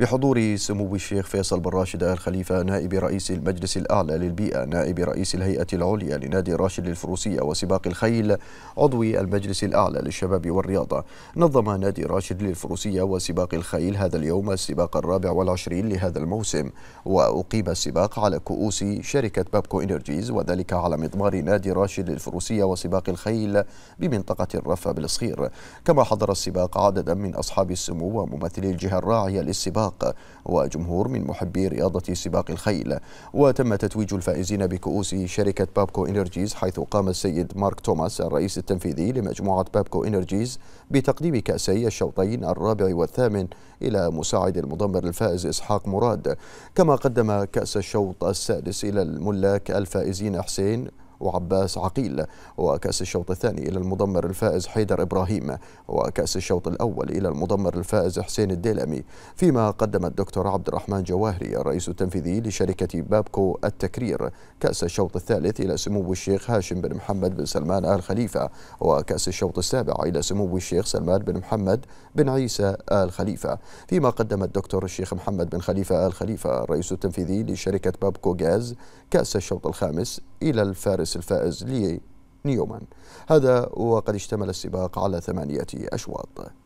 بحضور سمو الشيخ فيصل بن راشد آل خليفة نائب رئيس المجلس الأعلى للبيئة نائب رئيس الهيئة العليا لنادي راشد للفروسية وسباق الخيل عضو المجلس الأعلى للشباب والرياضة نظم نادي راشد للفروسية وسباق الخيل هذا اليوم السباق الرابع والعشرين لهذا الموسم وأقيم السباق على كؤوس شركة بابكو إنرجيز وذلك على مضمار نادي راشد للفروسية وسباق الخيل بمنطقة الرفة بالصخير كما حضر السباق عددا من أصحاب السمو وممثلي الجهة الراعية للسباق السباق وجمهور من محبي رياضة سباق الخيل وتم تتويج الفائزين بكؤوس شركة بابكو إنرجيز حيث قام السيد مارك توماس الرئيس التنفيذي لمجموعة بابكو إنرجيز بتقديم كأسي الشوطين الرابع والثامن إلى مساعد المضمر الفائز إسحاق مراد كما قدم كأس الشوط السادس إلى الملاك الفائزين حسين وعباس عقيل وكأس الشوط الثاني إلى المضمر الفائز حيدر إبراهيم وكأس الشوط الأول إلى المضمر الفائز حسين الديلمي فيما قدم الدكتور عبد الرحمن جواهري الرئيس التنفيذي لشركة بابكو التكرير كأس الشوط الثالث إلى سمو الشيخ هاشم بن محمد بن سلمان آل خليفة وكأس الشوط السابع إلى سمو الشيخ سلمان بن محمد بن عيسى آل خليفة فيما قدم الدكتور الشيخ محمد بن خليفة آل خليفة الرئيس التنفيذي لشركة بابكو غاز كأس الشوط الخامس إلى الفارس الفائز لي نيومان هذا وقد اشتمل السباق على ثمانية أشواط